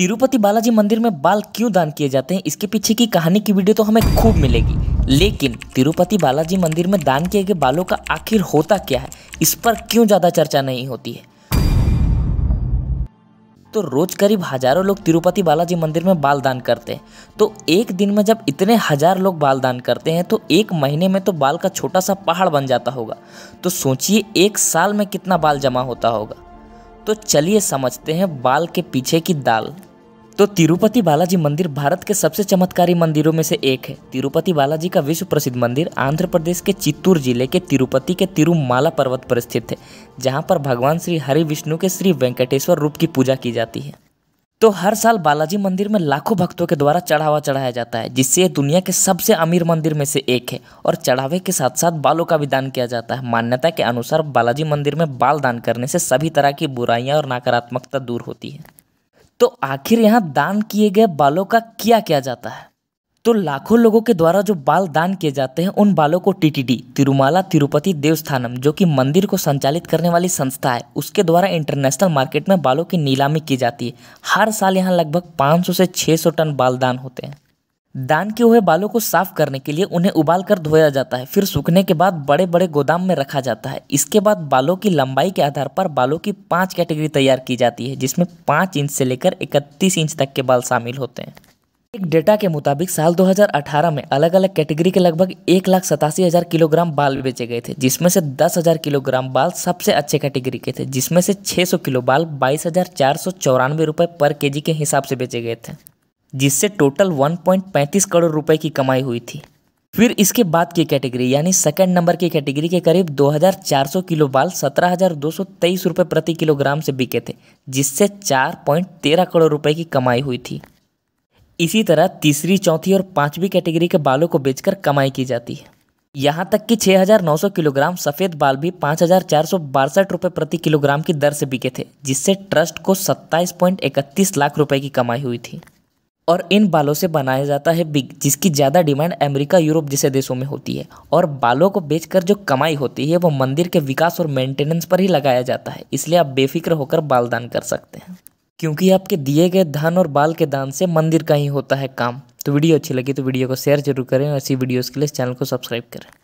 तिरुपति बालाजी मंदिर में बाल क्यों दान किए जाते हैं इसके पीछे की कहानी की वीडियो तो हमें खूब मिलेगी लेकिन तिरुपति बालाजी मंदिर में दान किए गए बालों का आखिर होता क्या है इस पर क्यों ज़्यादा चर्चा नहीं होती है तो रोज करीब हजारों लोग तिरुपति बालाजी मंदिर में बाल दान करते हैं तो एक दिन में जब इतने हजार लोग बाल दान करते हैं तो एक महीने में तो बाल का छोटा सा पहाड़ बन जाता होगा तो सोचिए एक साल में कितना बाल जमा होता होगा तो चलिए समझते हैं बाल के पीछे की दाल तो तिरुपति बालाजी मंदिर भारत के सबसे चमत्कारी मंदिरों में से एक है तिरुपति बालाजी का विश्व प्रसिद्ध मंदिर आंध्र प्रदेश के चित्तूर जिले के तिरुपति के तिरुमाला पर्वत पर स्थित है जहाँ पर भगवान श्री हरि विष्णु के श्री वेंकटेश्वर रूप की पूजा की जाती है तो हर साल बालाजी मंदिर में लाखों भक्तों के द्वारा चढ़ावा चढ़ाया जाता है जिससे दुनिया के सबसे अमीर मंदिर में से एक है और चढ़ावे के साथ साथ बालों का भी दान किया जाता है मान्यता के अनुसार बालाजी मंदिर में बाल दान करने से सभी तरह की बुराइयां और नकारात्मकता दूर होती है तो आखिर यहाँ दान किए गए बालों का क्या किया जाता है तो लाखों लोगों के द्वारा जो बाल दान किए जाते हैं उन बालों को टीटीडी तिरुमाला तिरुपति देवस्थानम जो कि मंदिर को संचालित करने वाली संस्था है उसके द्वारा इंटरनेशनल मार्केट में बालों की नीलामी की जाती है हर साल यहाँ लगभग 500 से 600 टन बाल दान होते हैं दान किए हुए बालों को साफ करने के लिए उन्हें उबाल कर धोया जाता है फिर सूखने के बाद बड़े बड़े गोदाम में रखा जाता है इसके बाद बालों की लंबाई के आधार पर बालों की पाँच कैटेगरी तैयार की जाती है जिसमें पाँच इंच से लेकर इकतीस इंच तक के बाल शामिल होते हैं एक डेटा के मुताबिक साल 2018 में अलग अलग कैटेगरी के लगभग एक लाख सतासी हज़ार किलोग्राम बाल बेचे गए थे जिसमें से दस हज़ार किलोग्राम बाल सबसे अच्छे कैटेगरी के थे जिसमें से 600 किलो बाल बाईस हज़ार चार सौ चौरानवे रुपये पर केजी के हिसाब से बेचे गए थे जिससे टोटल 1.35 करोड़ रुपए की कमाई हुई थी फिर इसके बाद की कैटेगरी यानी सेकंड नंबर की कैटेगरी के करीब 2400 किलो बाल 17,223 रुपए प्रति किलोग्राम से बिके थे जिससे 4.13 करोड़ रुपए की कमाई हुई थी इसी तरह तीसरी चौथी और पांचवी कैटेगरी के बालों को बेचकर कमाई की जाती है यहाँ तक कि 6,900 किलोग्राम सफ़ेद बाल भी पाँच रुपए प्रति किलोग्राम की दर से बिके थे जिससे ट्रस्ट को सत्ताईस लाख रुपए की कमाई हुई थी और इन बालों से बनाया जाता है बिग जिसकी ज़्यादा डिमांड अमेरिका यूरोप जैसे देशों में होती है और बालों को बेचकर जो कमाई होती है वो मंदिर के विकास और मेंटेनेंस पर ही लगाया जाता है इसलिए आप बेफिक्र होकर बाल दान कर सकते हैं क्योंकि आपके दिए गए धन और बाल के दान से मंदिर का ही होता है काम तो वीडियो अच्छी लगी तो वीडियो को शेयर जरूर करें और ऐसी वीडियोज़ के लिए चैनल को सब्सक्राइब करें